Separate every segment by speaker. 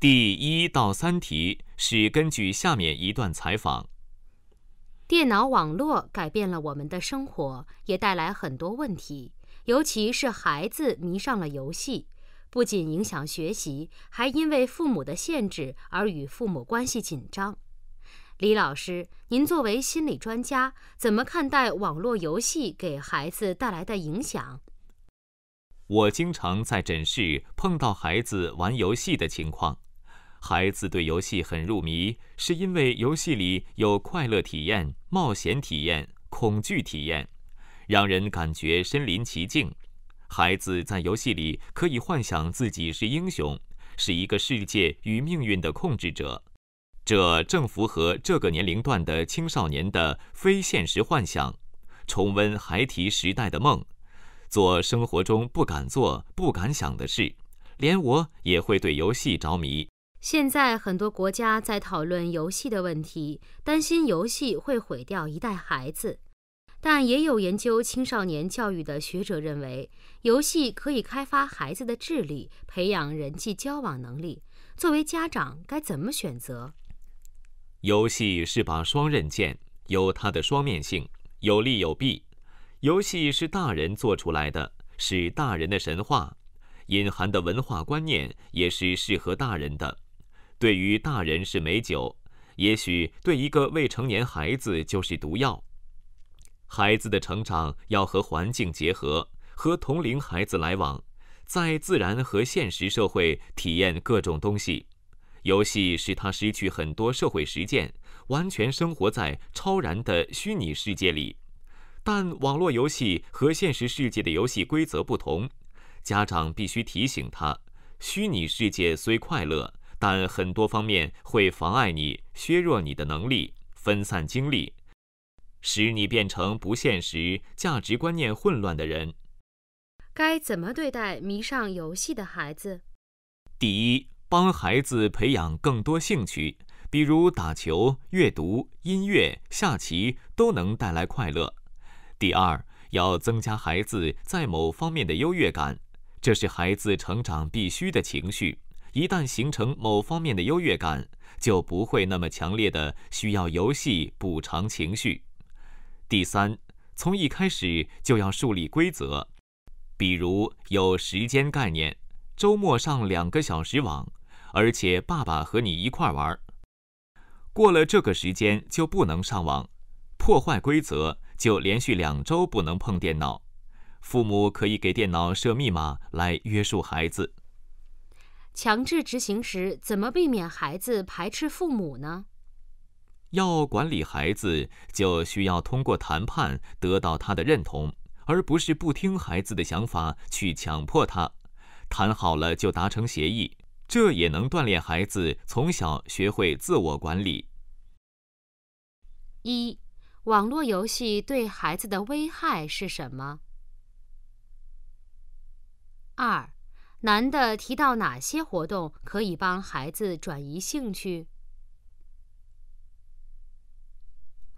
Speaker 1: 第一到三题是根据下面一段采访。
Speaker 2: 电脑网络改变了我们的生活，也带来很多问题，尤其是孩子迷上了游戏，不仅影响学习，还因为父母的限制而与父母关系紧张。李老师，您作为心理专家，怎么看待网络游戏给孩子带来的影响？
Speaker 1: 我经常在诊室碰到孩子玩游戏的情况。孩子对游戏很入迷，是因为游戏里有快乐体验、冒险体验、恐惧体验，让人感觉身临其境。孩子在游戏里可以幻想自己是英雄，是一个世界与命运的控制者，这正符合这个年龄段的青少年的非现实幻想，重温孩提时代的梦，做生活中不敢做、不敢想的事，连我也会对游戏着迷。
Speaker 2: 现在很多国家在讨论游戏的问题，担心游戏会毁掉一代孩子，但也有研究青少年教育的学者认为，游戏可以开发孩子的智力，培养人际交往能力。作为家长，该怎么选择？
Speaker 1: 游戏是把双刃剑，有它的双面性，有利有弊。游戏是大人做出来的，是大人的神话，隐含的文化观念也是适合大人的。对于大人是美酒，也许对一个未成年孩子就是毒药。孩子的成长要和环境结合，和同龄孩子来往，在自然和现实社会体验各种东西。游戏使他失去很多社会实践，完全生活在超然的虚拟世界里。但网络游戏和现实世界的游戏规则不同，家长必须提醒他：虚拟世界虽快乐。但很多方面会妨碍你，削弱你的能力，分散精力，使你变成不现实、价值观念混乱的人。
Speaker 2: 该怎么对待迷上游戏的孩子？
Speaker 1: 第一，帮孩子培养更多兴趣，比如打球、阅读、音乐、下棋，都能带来快乐。第二，要增加孩子在某方面的优越感，这是孩子成长必须的情绪。一旦形成某方面的优越感，就不会那么强烈的需要游戏补偿情绪。第三，从一开始就要树立规则，比如有时间概念，周末上两个小时网，而且爸爸和你一块玩。过了这个时间就不能上网，破坏规则就连续两周不能碰电脑。父母可以给电脑设密码来约束孩子。
Speaker 2: 强制执行时，怎么避免孩子排斥父母呢？
Speaker 1: 要管理孩子，就需要通过谈判得到他的认同，而不是不听孩子的想法去强迫他。谈好了就达成协议，这也能锻炼孩子从小学会自我管理。
Speaker 2: 一、网络游戏对孩子的危害是什么？二。男的提到哪些活动可以帮孩子转移兴趣？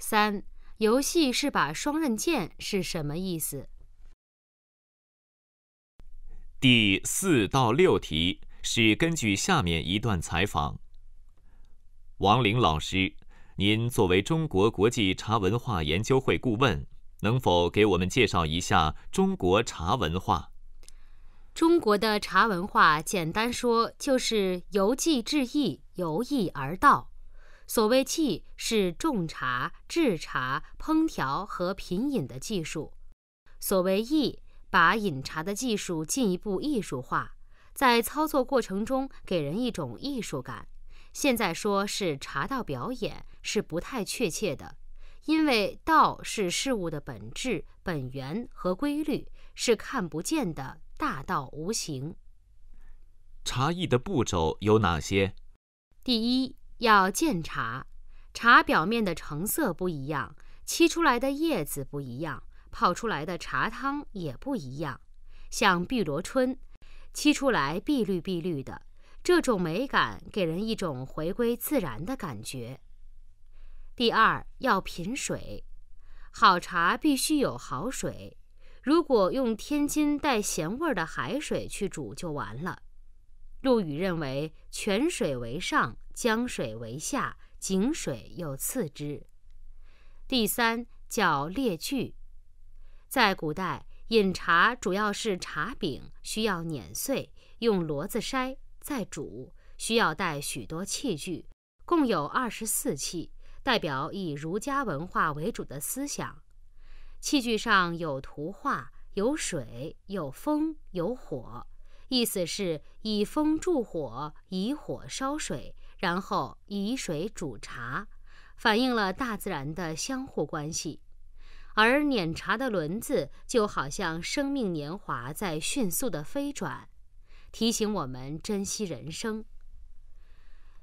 Speaker 2: 三、游戏是把双刃剑是什么意思？
Speaker 1: 第四到六题是根据下面一段采访：王玲老师，您作为中国国际茶文化研究会顾问，能否给我们介绍一下中国茶文化？
Speaker 2: 中国的茶文化，简单说就是由技至艺，由艺而道。所谓技，是种茶、制茶、烹调和品饮的技术；所谓艺，把饮茶的技术进一步艺术化，在操作过程中给人一种艺术感。现在说是茶道表演，是不太确切的，因为道是事物的本质、本源和规律，是看不见的。大道无形。
Speaker 1: 茶艺的步骤有哪些？
Speaker 2: 第一，要鉴茶，茶表面的成色不一样，沏出来的叶子不一样，泡出来的茶汤也不一样。像碧螺春，沏出来碧绿碧绿的，这种美感给人一种回归自然的感觉。第二，要品水，好茶必须有好水。如果用天津带咸味儿的海水去煮就完了。陆羽认为，泉水为上，江水为下，井水又次之。第三叫列具，在古代饮茶主要是茶饼，需要碾碎，用箩子筛，再煮，需要带许多器具，共有二十四器，代表以儒家文化为主的思想。器具上有图画，有水，有风，有火，意思是：以风助火，以火烧水，然后以水煮茶，反映了大自然的相互关系。而碾茶的轮子就好像生命年华在迅速地飞转，提醒我们珍惜人生。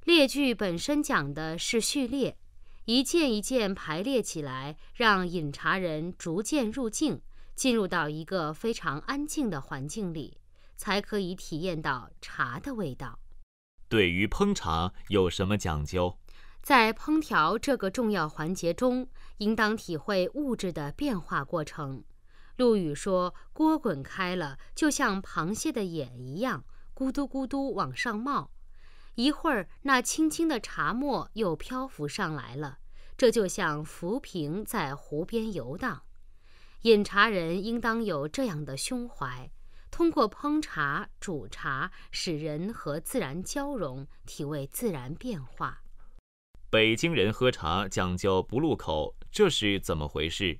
Speaker 2: 列句本身讲的是序列。一件一件排列起来，让饮茶人逐渐入境，进入到一个非常安静的环境里，才可以体验到茶的味道。
Speaker 1: 对于烹茶有什么讲究？
Speaker 2: 在烹调这个重要环节中，应当体会物质的变化过程。陆羽说：“锅滚开了，就像螃蟹的眼一样，咕嘟咕嘟往上冒。一会儿，那轻轻的茶沫又漂浮上来了。”这就像浮萍在湖边游荡，饮茶人应当有这样的胸怀，通过烹茶、煮茶，使人和自然交融，体味自然变化。
Speaker 1: 北京人喝茶讲究不露口，这是怎么回事？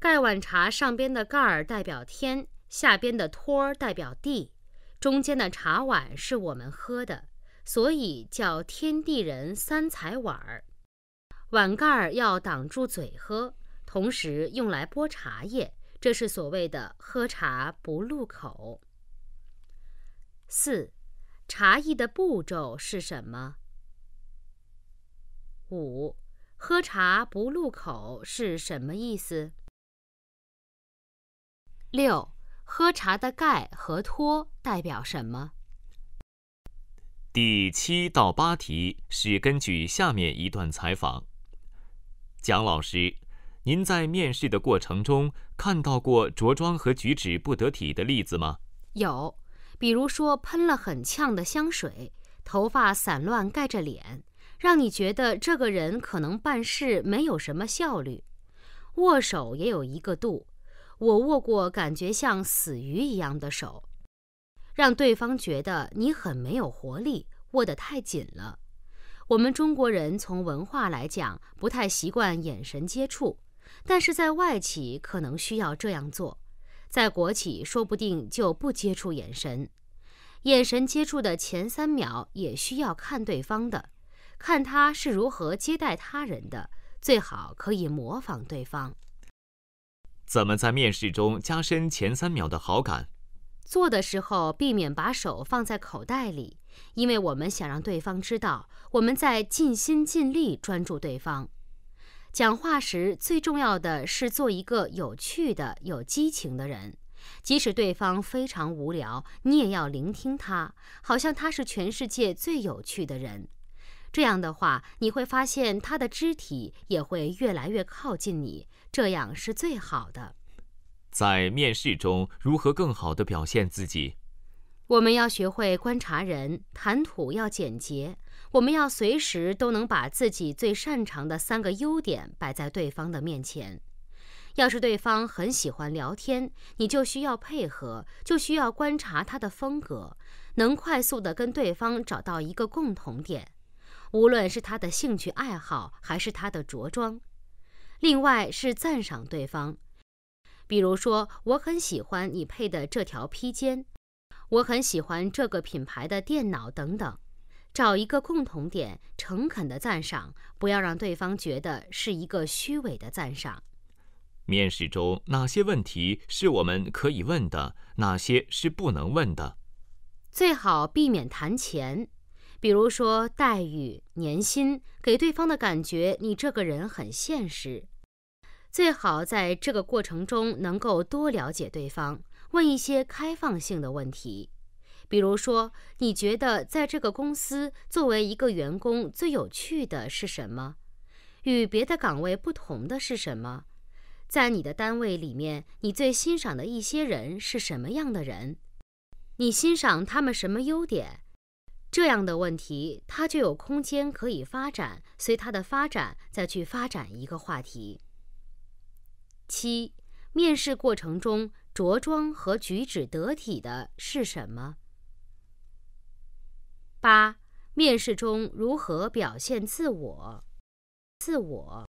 Speaker 2: 盖碗茶上边的盖儿代表天，下边的托儿代表地，中间的茶碗是我们喝的，所以叫天地人三才碗儿。碗盖要挡住嘴喝，同时用来拨茶叶，这是所谓的喝茶不露口。四、茶艺的步骤是什么？五、喝茶不露口是什么意思？六、喝茶的盖和托代表什么？
Speaker 1: 第七到八题是根据下面一段采访。蒋老师，您在面试的过程中看到过着装和举止不得体的例子吗？
Speaker 2: 有，比如说喷了很呛的香水，头发散乱盖着脸，让你觉得这个人可能办事没有什么效率。握手也有一个度，我握过感觉像死鱼一样的手，让对方觉得你很没有活力，握得太紧了。我们中国人从文化来讲不太习惯眼神接触，但是在外企可能需要这样做，在国企说不定就不接触眼神。眼神接触的前三秒也需要看对方的，看他是如何接待他人的，最好可以模仿对方。
Speaker 1: 怎么在面试中加深前三秒的好感？
Speaker 2: 做的时候避免把手放在口袋里。因为我们想让对方知道我们在尽心尽力专注对方。讲话时最重要的是做一个有趣的、有激情的人，即使对方非常无聊，你也要聆听他，好像他是全世界最有趣的人。这样的话，你会发现他的肢体也会越来越靠近你，这样是最好的。
Speaker 1: 在面试中，如何更好地表现自己？
Speaker 2: 我们要学会观察人，谈吐要简洁。我们要随时都能把自己最擅长的三个优点摆在对方的面前。要是对方很喜欢聊天，你就需要配合，就需要观察他的风格，能快速的跟对方找到一个共同点，无论是他的兴趣爱好还是他的着装。另外是赞赏对方，比如说我很喜欢你配的这条披肩。我很喜欢这个品牌的电脑等等，找一个共同点，诚恳的赞赏，不要让对方觉得是一个虚伪的赞赏。
Speaker 1: 面试中哪些问题是我们可以问的，哪些是不能问的？
Speaker 2: 最好避免谈钱，比如说待遇、年薪，给对方的感觉你这个人很现实。最好在这个过程中能够多了解对方。问一些开放性的问题，比如说，你觉得在这个公司作为一个员工最有趣的是什么？与别的岗位不同的是什么？在你的单位里面，你最欣赏的一些人是什么样的人？你欣赏他们什么优点？这样的问题，它就有空间可以发展，随它的发展再去发展一个话题。七，面试过程中。着装和举止得体的是什么？八，面试中如何表现自我？自我。